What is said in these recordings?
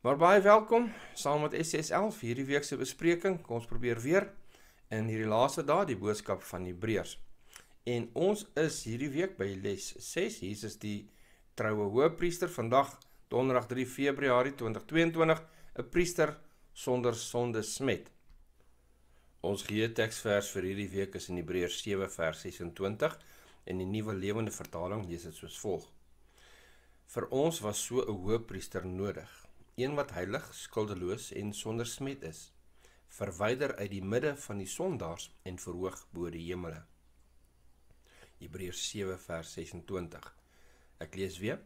Maar baie welkom saam met SSL vir hierdie week se bespreking. Kom ons probeer weer in hierdie laaste dae die boodskap van Hebreërs. En ons is hierdie week by les 6 Jesus die troue hoëpriester vandag donderdag 3 Februarie 2022 'n priester sonder sonde smet. Ons geheteksvers vir hierdie week is in Hebreërs 7 vers 26 en die Nuwe Lewende Vertaling lees dit soos volg: Vir ons was so 'n hoëpriester nodig een wat heilig, skuldeloos en sonder smet is, verwyder uit die midde van die sondaars en verhoog bo die hemele. Hebreërs 7 vers 26. Ek lees weer: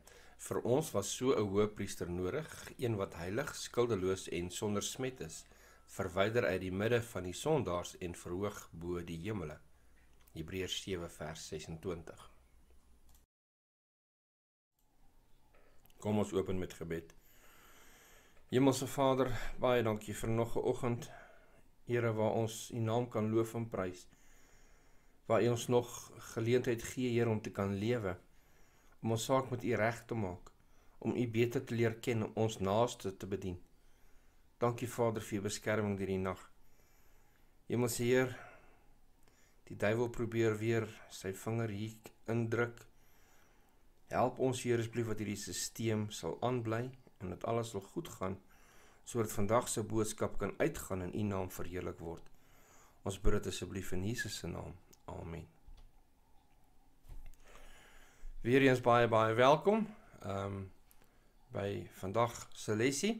Vir ons was so 'n hoëpriester nodig, een wat heilig, skuldeloos en sonder smet is, verwyder uit die midde van die sondaars en verhoog bo die hemele. Hebreërs 7 vers 26. Kom ons open met gebed. Hemelse Vader, baie dankie vir nog 'n oggend. Here waar ons U naam kan loof en prys. Waar U ons nog geleentheid gee, Here, om te kan lewe. Om ons saak met U reg te maak, om U beter te leer ken en ons naaste te bedien. Dankie Vader vir U beskerming deur die nag. Hemelse Heer, die duiwel probeer weer sy vinger hier indruk. Help ons Here asbief dat hierdie stelsel sal aanbly en dat alles sal goed gaan sodat vandag se boodskap kan uitgaan en u naam verheerlik word. Ons bid dit asseblief in Jesus se naam. Amen. Weer eens baie baie welkom. Ehm um, by vandag se lesie.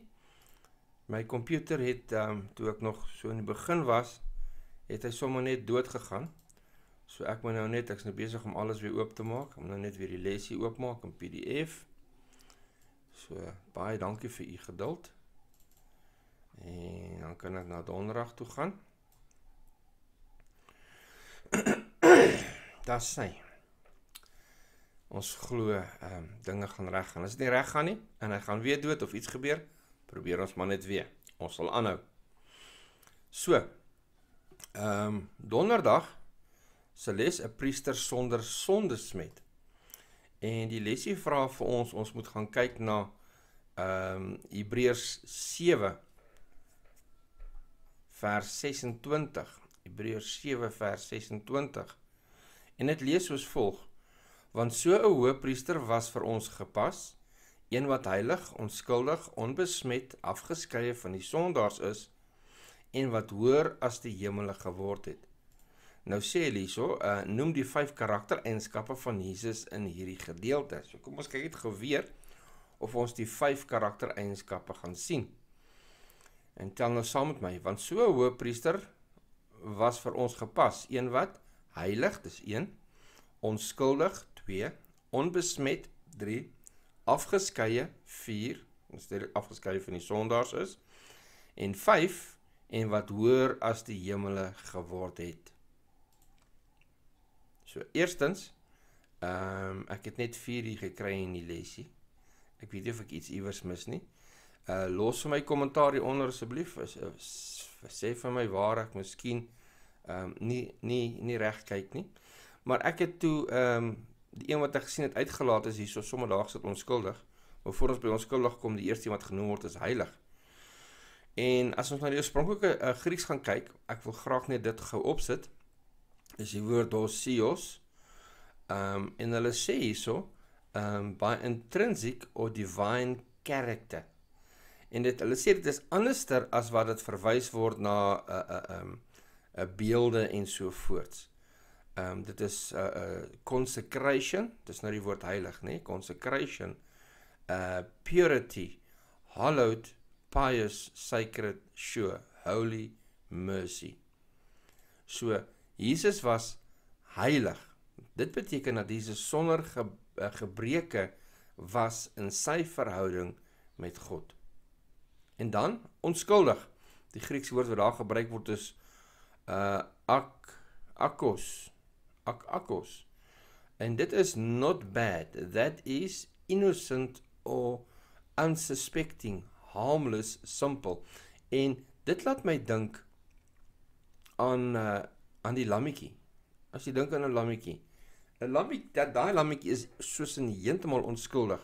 My komputer het ehm um, toe ek nog so in die begin was, het hy sommer net dood gegaan. So ek moet nou net ek's nou besig om alles weer oop te maak, om nou net weer die lesie oopmaak in PDF. So baie dankie vir u geduld. En dan kan ek na Donderdag toe gaan. Das sê. Ons glo ehm um, dinge gaan reg gaan. As dit nie reg gaan nie en hy gaan weer dood of iets gebeur, probeer ons maar net weer. Ons sal aanhou. So. Ehm um, Donderdag se les 'n priester sonder sondesmet. En die lesie vra vir ons, ons moet gaan kyk na ehm um, Hebreërs 7 vers 26. Hebreërs 7 vers 26. En dit lees soos volg: Want so 'n hoëpriester was vir ons gepas, een wat heilig, onskuldig, onbesmet, afgeskei van die sondaars is en wat hoër as die hemele geword het. Nou sê hulle hierso, uh noem die vyf karaktereienskappe van Jesus in hierdie gedeelte. So kom ons kyk dit geweer of ons die vyf karaktereienskappe gaan sien. En tel nou saam met my, want so 'n hoëpriester was vir ons gepas, een wat heilig, dis 1, onskuldig, 2, onbesmet, 3, afgeskeie, 4, ons sê afgeskeie van die sondaars is, en 5 en wat hoër as die hemele geword het. So eerstens, ehm um, ek het net 4 hier gekry in die lesie. Ek weet nie of ek iets iewers mis nie. Uh los vir my kommentaar hieronder asseblief. Sê vir my waar ek miskien ehm um, nie nie nie reg kyk nie. Maar ek het toe ehm um, die een wat ek gesien het uitgelaat is hierso sommerdags dat onskuldig. Maar voor ons by onskuldig kom die eerste een wat genoem word is heilig. En as ons na die oorspronklike uh, Grieks gaan kyk, ek wil graag net dit gou opsit is die woord dosios. Ehm um, en hulle sê hierso um ehm, by intrinsic or divine character. En dit hulle sê dit is anderster as wat dit verwys word na 'n uh, eh, 'n uh, eh, um ehm, 'n uh, eh, beelde en so voorts. Um dit is 'n uh, 'n uh, consecration, dis nou die woord heilig, nê? Nee? Consecration. Uh purity, hallowed, pious, sacred, sure, holy, mercy. So Jesus was heilig. Dit beteken dat Jesus sonder ge eh, gebreke was in sy verhouding met God. En dan onskuldig. Die Griekse woord wat daar gebruik word is uh ak akos. Ak akos. En dit is not bad. That is innocent or unsuspecting, harmless, simple. En dit laat my dink aan uh aan die lammetjie. As jy dink aan 'n lammetjie. 'n Lammie, dat daai lammetjie is soos in heeltemal onskuldig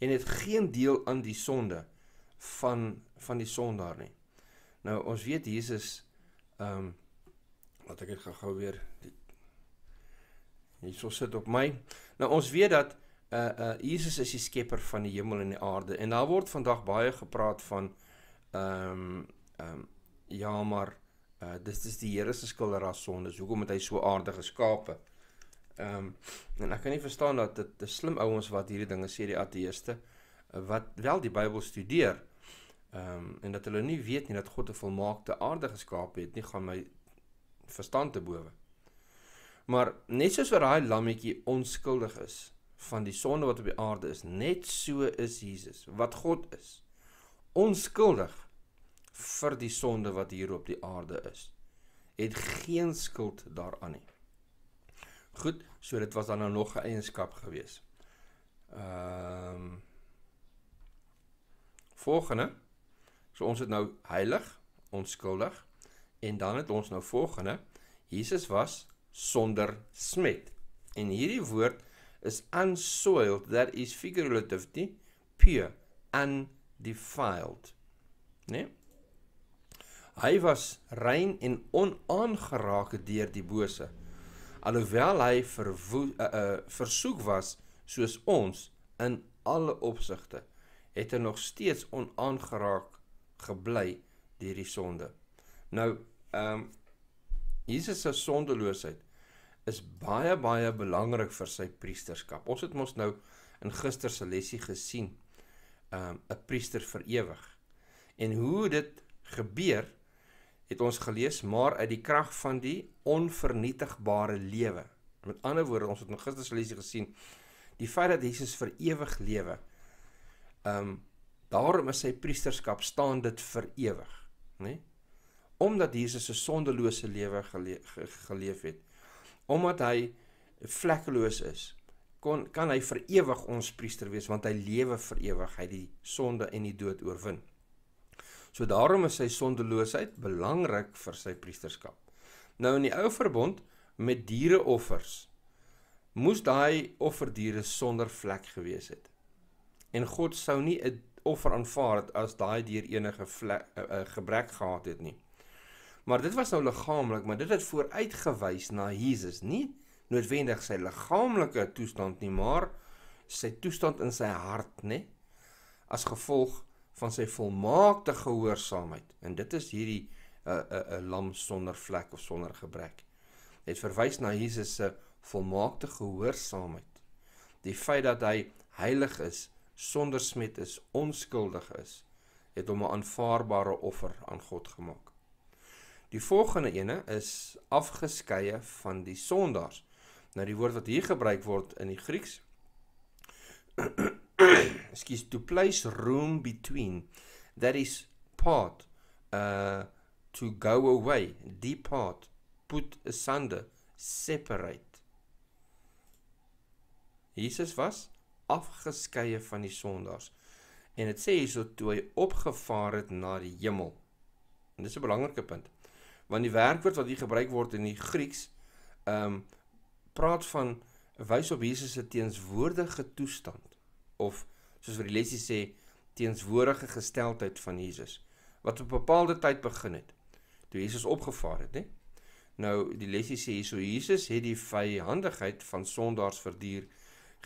en het geen deel aan die sonde van van die sondaar nie. Nou ons weet Jesus ehm um, wat ek het gegaan weer die hierso sit op my. Nou ons weet dat uh uh Jesus is die skepper van die hemel en die aarde en daar word vandag baie gepraat van ehm um, ehm um, ja maar Eh, dis dis die Here se skuld aan haar sondes. Hoekom het hy so aardige skape? Ehm um, en ek kan nie verstaan dat dit die slim ouens wat hierdie dinge sê die ateëste eh, wat wel die Bybel studeer ehm um, en dat hulle nie weet nie dat God 'n volmaakte aarde geskaap het nie gaan my verstand te bowe. Maar net soos wat daai lammetjie onskuldig is van die sonde wat op die aarde is, net so is Jesus wat God is. Onskuldig vir die sonde wat hier op die aarde is. Het geen skuld daaraan nie. Goed, so dit was dan nou nog 'n eienskap gewees. Ehm um, volgende. So ons het nou heilig, onskuldig en dan het ons nou volgende. Jesus was sonder smet. En hierdie woord is unsoiled that is figuratively pure and defiled. Né? Nee? Hy was rein en onaangeraak deur die bose. Alhoewel hy verwo, uh, uh, versoek was soos ons in alle opsigte, het hy nog steeds onaangeraak gebly deur die sonde. Nou, ehm um, Jesus se sondeloosheid is baie baie belangrik vir sy priesterskap. Ons het mos nou in gister se lesie gesien, ehm um, 'n priester vir ewig. En hoe dit gebeur het ons gelees, maar uit die krag van die onvernietigbare lewe. Met ander woorde, ons het in Christus se lesie gesien die feit dat Jesus vir ewig lewe. Ehm um, daarom is sy priesterskap staan dit vir ewig, né? Nee? Omdat Jesus 'n sondelose lewe gele, ge, geleef het. Omdat hy vlekkeloos is, kon kan hy vir ewig ons priester wees want hy lewe vir ewig, hy die sonde en die dood oorwin. So daarom is sy sondeloosheid belangrik vir sy priesterskap. Nou in die ou verbond met diereoffers moes daai offerdiere sonder vlek gewees het. En God sou nie 'n offer aanvaar het as daai dier enige vlek, uh, eh, uh, eh, gebrek gehad het nie. Maar dit was nou liggaamlik, maar dit het vooruitgewys na Jesus, nie noodwendig sy liggaamlike toestand nie, maar sy toestand in sy hart, nê? As gevolg van sy volmaakte gehoorsaamheid en dit is hierdie 'n uh, eh, 'n uh, eh, 'n uh, eh, lam sonder vlek of sonder gebrek. Dit verwys na Jesus se volmaakte gehoorsaamheid. Die feit dat hy heilig is, sonder smet is, onskuldig is, het hom 'n aanvaarbare offer aan God gemaak. Die volgende ene is afgeskeie van die sondaars. Nou die woord wat hier gebruik word in die Grieks excuse to place room between that is part uh, to go away depart put asunder separate Jesus was afgeskeie van die sondaars en dit sê hierso toe hy opgevaar het na die hemel en dis 'n belangrike punt want die werkwoord wat hier gebruik word in die Grieks ehm um, praat van wys op Jesus se teenswoordige toestand of soos vir die lesie sê teenswoordige gesteldheid van Jesus wat op 'n bepaalde tyd begin het toe Jesus opgevaar het, né? Nou die lesie sê hierso Jesus het die vyhandigheid van sondaars verduur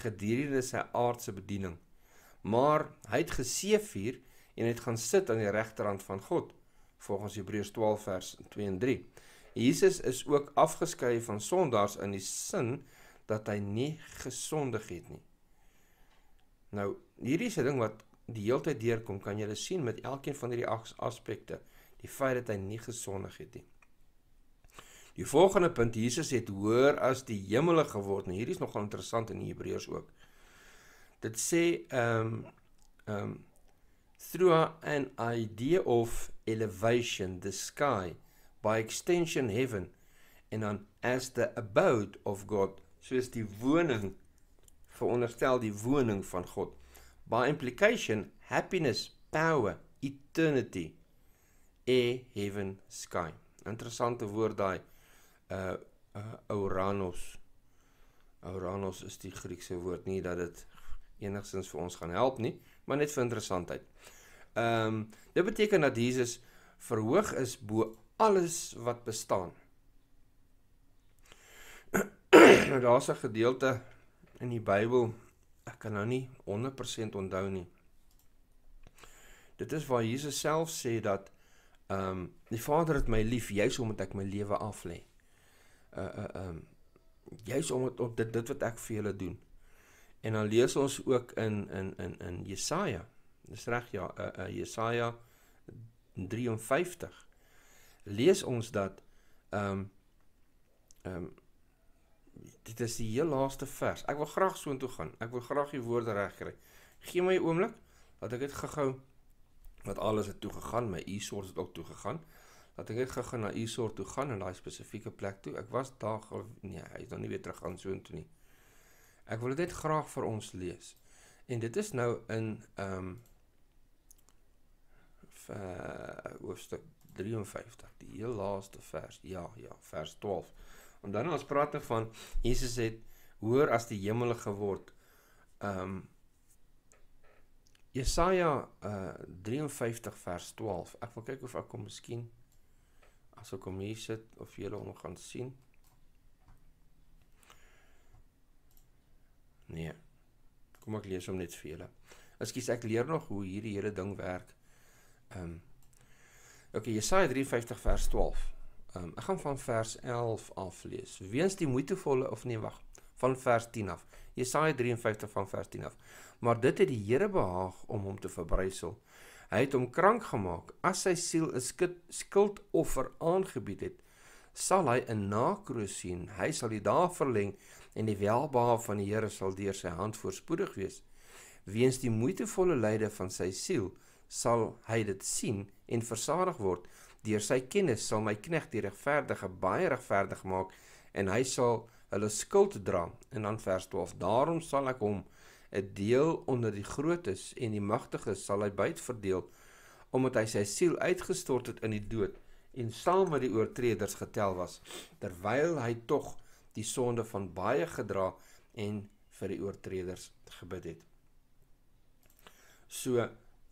gedurende sy aardse bediening. Maar hy het geseëvier en het gaan sit aan die regterhand van God volgens Hebreërs 12 vers 2 en 3. Jesus is ook afgeskei van sondaars in die sin dat hy nie gesondig het nie. Nou, hierdie is 'n ding wat die hele tyd deurkom, kan jy dit sien met elkeen van hierdie aspekte, die feit dat hy nie gesondig het nie. Die volgende punt, Jesus het hoër as die hemele geword en nou, hierdie is nogal interessant in Hebreërs ook. Dit sê ehm um, ehm um, through an idea of elevation the sky by extension heaven and on as the abode of God soos die woning veronderstel die woning van God. By implication, happiness, power, eternity, e heaven sky. Interessante woord daai. Uh eh, eh, Uranos. Uh, Uranos is die Griekse woord nie dat dit enigstens vir ons gaan help nie, maar net vir interessantheid. Ehm um, dit beteken dat Jesus verhoog is bo alles wat bestaan. Nou, daar's 'n gedeelte in die Bybel. Ek kan nou nie 100% onthou nie. Dit is waar Jesus self sê dat ehm um, die Vader het my lief juis omdat ek my lewe af lê. Uh uh ehm um, juis omdat op dit dit wat ek vir julle doen. En dan lees ons ook in in in in Jesaja. Dis reg ja, uh, uh Jesaja 53. Lees ons dat ehm um, ehm um, dit is die heel laaste vers. Ek wil graag soontoe gaan. Ek wil graag die woorde reg kry. Ge gee my 'n oomblik dat ek dit gehou wat alles het toe gegaan, my e-sorts het ook toe gegaan. Dat ek net gegaan na e-sort toe gaan en daai spesifieke plek toe. Ek was daar ge nee, hy is nog nie weer terug aan soontoe nie. Ek wil dit net graag vir ons lees. En dit is nou in ehm um, hoofstuk 53, die heel laaste vers. Ja, ja, vers 12. Onthou nou ons praat dan nou van Jesus het hoër as die hemel geword. Ehm um, Jesaja uh eh, 53 vers 12. Ek wil kyk of ek kom miskien as ek hom hier sit of jy hom gaan sien. Nee. Kom ek lees hom net vir julle. Ekskuus, ek leer nog hoe hierdie hele ding werk. Ehm um, OK, Jesaja 53 vers 12. Um, ek gaan van vers 11 af lees. Weens die moeitevolle of nee wag, van vers 10 af. Jesaja 53 van vers 10 af. Maar dit het die Here behaag om hom te verbrysel. Hy het hom krank gemaak. As sy siel 'n skuldoffer aangebied het, sal hy 'n nakroos sien. Hy sal die dae verleng en die welbehaag van die Here sal deur sy hand voorspoedig wees. Weens die moeitevolle lyde van sy siel, sal hy dit sien en versadig word. Deur sy kennis sal my knegt die regverdige baie regverdig maak en hy sal hulle skuld dra. En dan vers 12: Daarom sal ek hom 'n deel onder die grootes en die magtiges sal hy byt verdeel omdat hy sy siel uitgestort het in die dood en saam met die oortreders getel was terwyl hy tog die sonde van baie gedra en vir die oortreders gebid het. So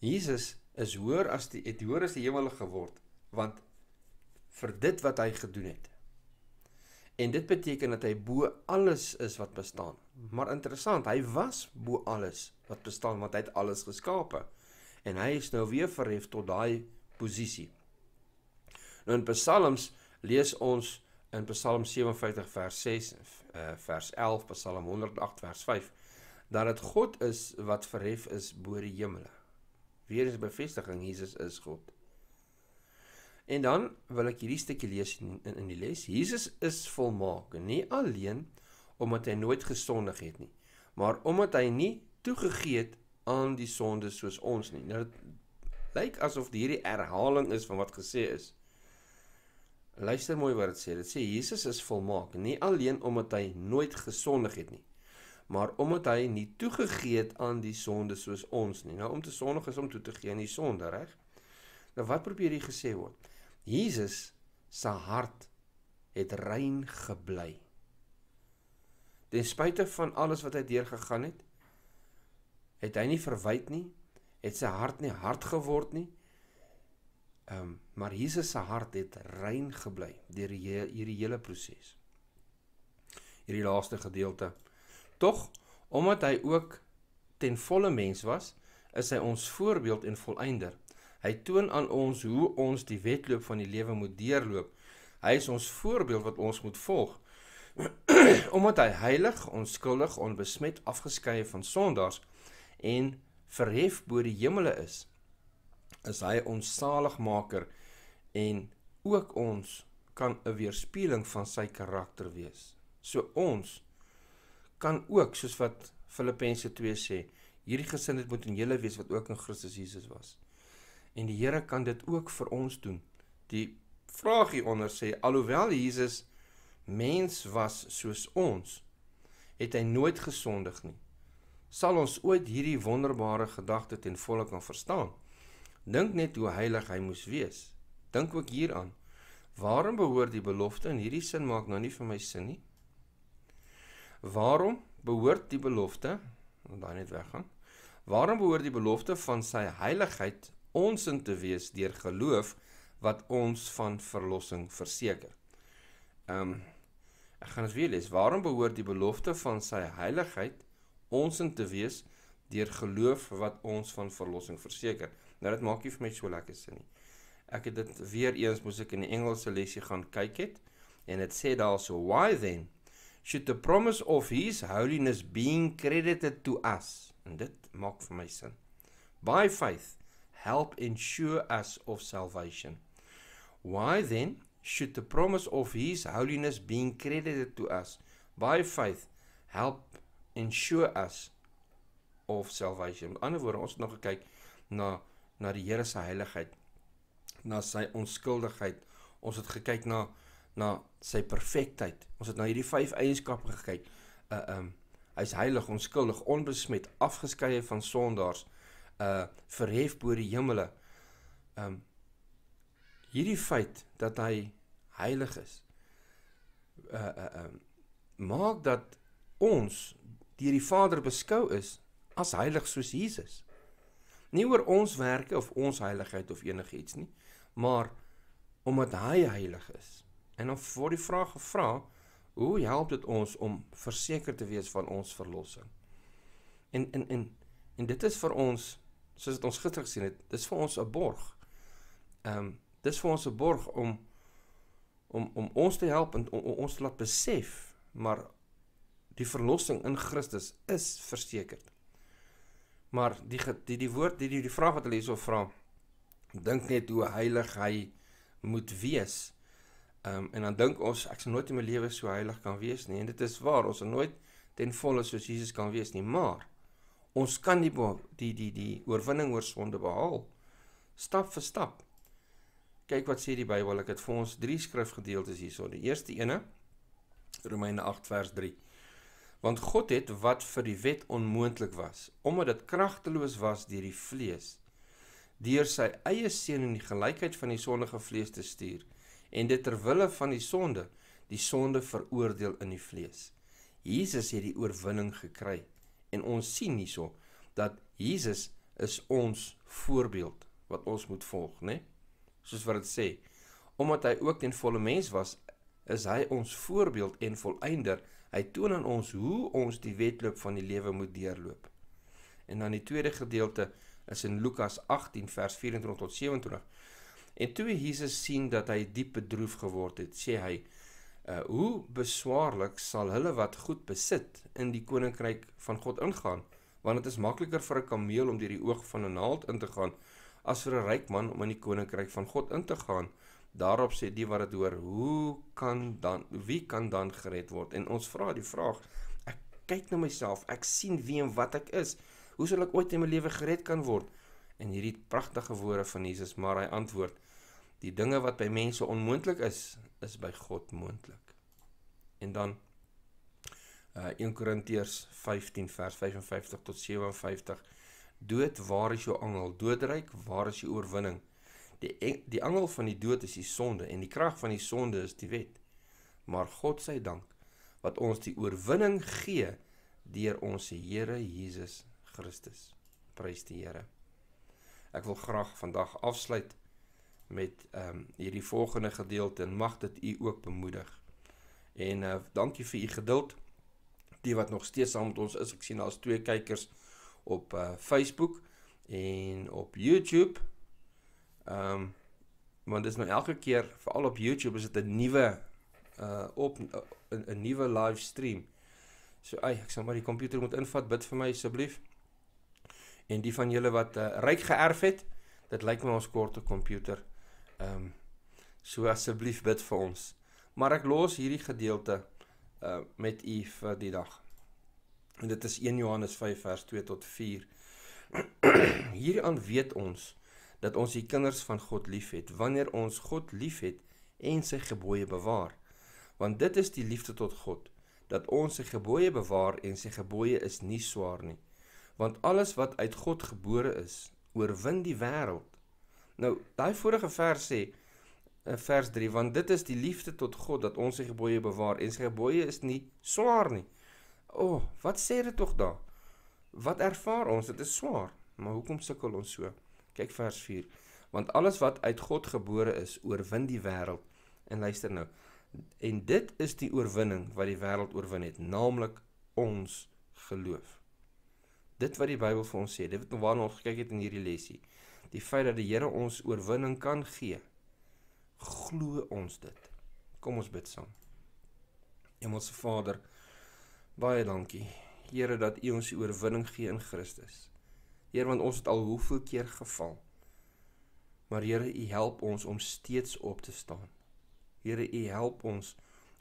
Jesus is hoër as die het hoër as die hemel geword want vir dit wat hy gedoen het. En dit beteken dat hy bo alles is wat bestaan. Maar interessant, hy was bo alles wat bestaan want hy het alles geskape. En hy is nou weer verhef tot daai posisie. Nou in Psalms lees ons in Psalm 57 vers 6 eh, vers 11 Psalm 108 vers 5 dat dit God is wat verhef is bo die hemele. Weer is bevestiging Jesus is God. En dan wil ek hierdie stukkie lees in, in in die les. Jesus is volmaak, nie alleen omdat hy nooit gesondig het nie, maar omdat hy nie toegegee het aan die sonde soos ons nie. Nou dit lyk asof hierdie herhaling is van wat gesê is. Luister mooi wat dit sê. Dit sê Jesus is volmaak, nie alleen omdat hy nooit gesondig het nie, maar omdat hy nie toegegee het aan die sonde soos ons nie. Nou om te sondig is om toe te gee aan die sonde, reg? Nou wat probeer hy gesê word? Jesus se hart het rein gebly. Ten spyte van alles wat hy deurgegaan het, het hy nie verwyd nie, het sy hart nie hard geword nie. Ehm um, maar Jesus se hart het rein gebly deur hierdie hele proses. Hierdie laaste gedeelte. Tog omdat hy ook ten volle mens was, is hy ons voorbeeld en volëinder. Hy toon aan ons hoe ons die wedloop van die lewe moet deurloop. Hy is ons voorbeeld wat ons moet volg. Omdat hy heilig, onskuldig, onbesmet, afgeskei van sondaars en verhef bo die hemele is, is hy ons saligmaker en ook ons kan 'n weerspieëling van sy karakter wees. So ons kan ook soos wat Filippense 2 sê, hierdie gesindheid moet in julle wees wat ook in Christus Jesus was. En die Here kan dit ook vir ons doen. Die vraag hieronder sê alhoewel Jesus mens was soos ons, het hy nooit gesondig nie. Sal ons ooit hierdie wonderbare gedagte ten volle kan verstaan? Dink net hoe heilig hy moes wees. Dink ook hieraan. Waarom behoort die belofte in hierdie sin maak nou nie vir my sin nie? Waarom behoort die belofte, en daai net weggaan? Waarom behoort die belofte van sy heiligheid ons in te wees deur geloof wat ons van verlossing verseker. Ehm um, ek gaan ons weer lees. Waarom behoort die belofte van sy heiligheid ons in te wees deur geloof wat ons van verlossing verseker? Nou dit maak nie vir my so lekker sin nie. Ek het dit weer eens moes ek in die Engelse lesie gaan kyk het en dit sê daar so why then should the promise of his holiness being credited to us? En dit maak vir my sin. By faith help ensure us of salvation. Why then should the promise of his holiness being credited to us by faith help ensure us of salvation? Met ander woorde, ons het nog gekyk na na die Here se heiligheid, na sy onskuldigheid. Ons het gekyk na na sy perfektheid. Ons het na hierdie vyf eienskappe gekyk. Uh um hy's heilig, onskuldig, onbesmet, afgeskei van sondaars uh verhef bo die hemele. Um hierdie feit dat hy heilig is uh uh um maak dat ons deur die Vader beskou is as heilig soos Jesus. Nie oor ons werke of ons heiligheid of enigiets nie, maar omdat hy heilig is. En dan word die vraag gevra, hoe help dit ons om verseker te wees van ons verlossing? En en en en dit is vir ons soos dit ons gister gesien het, dis vir ons 'n borg. Ehm um, dis vir ons 'n borg om om om ons te help en om, om ons te laat besef maar die verlossing in Christus is verseker. Maar die die die woord die die die vraag wat hulle hierso vra, dink net hoe heilig hy moet wees. Ehm um, en dan dink ons ek sou nooit in my lewe so heilig kan wees nie en dit is waar ons nooit ten volle soos Jesus kan wees nie, maar ons kan die die die die oorwinning oor sonde behaal stap vir stap. Kyk wat sê die Bybel. Ek het vir ons drie skrifgedeeltes hierso. Die eerste ene Romeine 8 vers 3. Want God het wat vir die wet onmoontlik was, omdat dit kragteloos was deur die vlees, deur sy eie seun in die gelykheid van die sondige vlees te stuur en dit ter wille van die sonde, die sonde veroordeel in die vlees. Jesus het die oorwinning gekry En ons sien hierso dat Jesus is ons voorbeeld wat ons moet volg, né? Nee? Soos wat dit sê, omdat hy ook ten volle mens was, is hy ons voorbeeld en volëinder. Hy toon aan ons hoe ons die wedloop van die lewe moet deurloop. En dan die tweede gedeelte is in Lukas 18 vers 24 tot 27. En toe Jesus sien dat hy diep bedroef geword het, sê hy: uh, hoe beswaarlik sal hulle wat goed besit in die koninkryk van God ingaan? Want dit is makliker vir 'n kameel om deur die oog van 'n naald in te gaan as vir 'n ryk man om in die koninkryk van God in te gaan. Daarop sê die wat dit hoor, hoe kan dan wie kan dan gered word? En ons vra die vraag, ek kyk na myself, ek sien wie en wat ek is. Hoe sal ek ooit in my lewe gered kan word? En hierdie pragtige woorde van Jesus, maar hy antwoord, Die dinge wat by mense onmoontlik is, is by God moontlik. En dan uh eh, 1 Korintiërs 15 vers 55 tot 57 Dood, waar is jou angel? Doodryk, waar is jou oorwinning? Die e-, die angel van die dood is die sonde en die krag van die sonde is die wet. Maar God sê dank wat ons die oorwinning gee deur ons Here Jesus Christus. Prys die Here. Ek wil graag vandag afsluit met ehm um, hierdie volgende gedeelte en mag dit u ook bemoedig. En uh, dankie vir u geduld die wat nog steeds saam met ons is. Ek sien daar's twee kykers op uh, Facebook en op YouTube. Ehm um, want dit is nou elke keer veral op YouTube is dit 'n nuwe uh op 'n nuwe livestream. So ay, ek sal maar die komputer moet invat. Bid vir my asseblief. En die van julle wat uh, ryk geerf het, dit lyk my ons kort 'n komputer. Ehm um, so asseblief bid vir ons. Maar ek los hierdie gedeelte uh met u vir die dag. En dit is 1 Johannes 5 vers 2 tot 4. Hieraan weet ons dat ons die kinders van God liefhet wanneer ons God liefhet en sy gebooie bewaar. Want dit is die liefde tot God dat ons sy gebooie bewaar en sy gebooie is nie swaar nie. Want alles wat uit God gebore is, oorwin die wêreld. Nou, daai vorige vers sê in eh, vers 3 want dit is die liefde tot God dat ons sy gebooie bewaar en sy gebooie is nie swaar nie. O, oh, wat sê dit tog daar? Wat ervaar ons? Dit is swaar, maar hoekom sukkel ons so? Kyk vers 4. Want alles wat uit God gebore is, oorwin die wêreld. En luister nou. En dit is die oorwinning wat die wêreld oorwin het, naamlik ons geloof. Dit wat die Bybel vir ons sê, dit wat ons waarna ons gekyk het in hierdie lesie die feit dat die Here ons oorwinning kan gee. Glo ons dit. Kom ons bid saam. Hemelse Vader, baie dankie. Here dat U ons oorwinning gee in Christus. Here want ons het al hoeveel keer geval. Maar Here, U help ons om steeds op te staan. Here, U help ons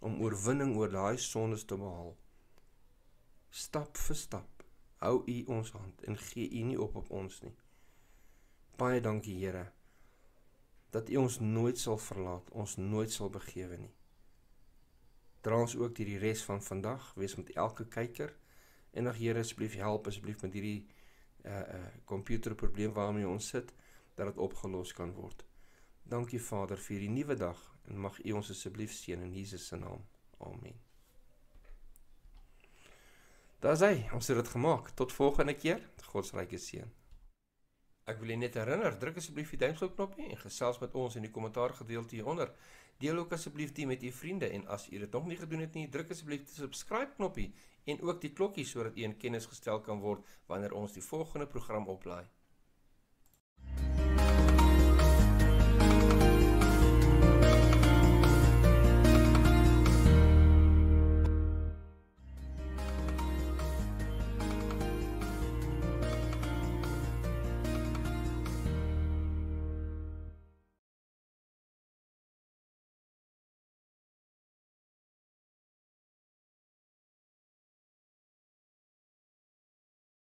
om oorwinning oor daai sondes te behaal. Stap vir stap hou U ons hand en gee U nie op op ons nie. Baie dankie Here dat U ons nooit sal verlaat, ons nooit sal begewe nie. Dra ons ook hierdie res van vandag, wees met elke kyker en ag Here asseblief help asseblief met hierdie uh eh, uh eh, komputerprobleem waarmee ons sit dat dit opgelos kan word. Dankie Vader vir hierdie nuwe dag en mag U ons asseblief seën in Jesus se naam. Amen. Daar's hy, ons het dit gemaak. Tot volgende keer. God se ryke seën. Ek wil net herinner, druk asseblief die duimpjie knoppie en gesels met ons in die kommentaar gedeelte hieronder. Deel ook asseblief dit met u vriende en as u dit nog nie gedoen het nie, druk asseblief die subscribe knoppie en ook die klokkie sodat u in kennis gestel kan word wanneer ons die volgende program oplaai.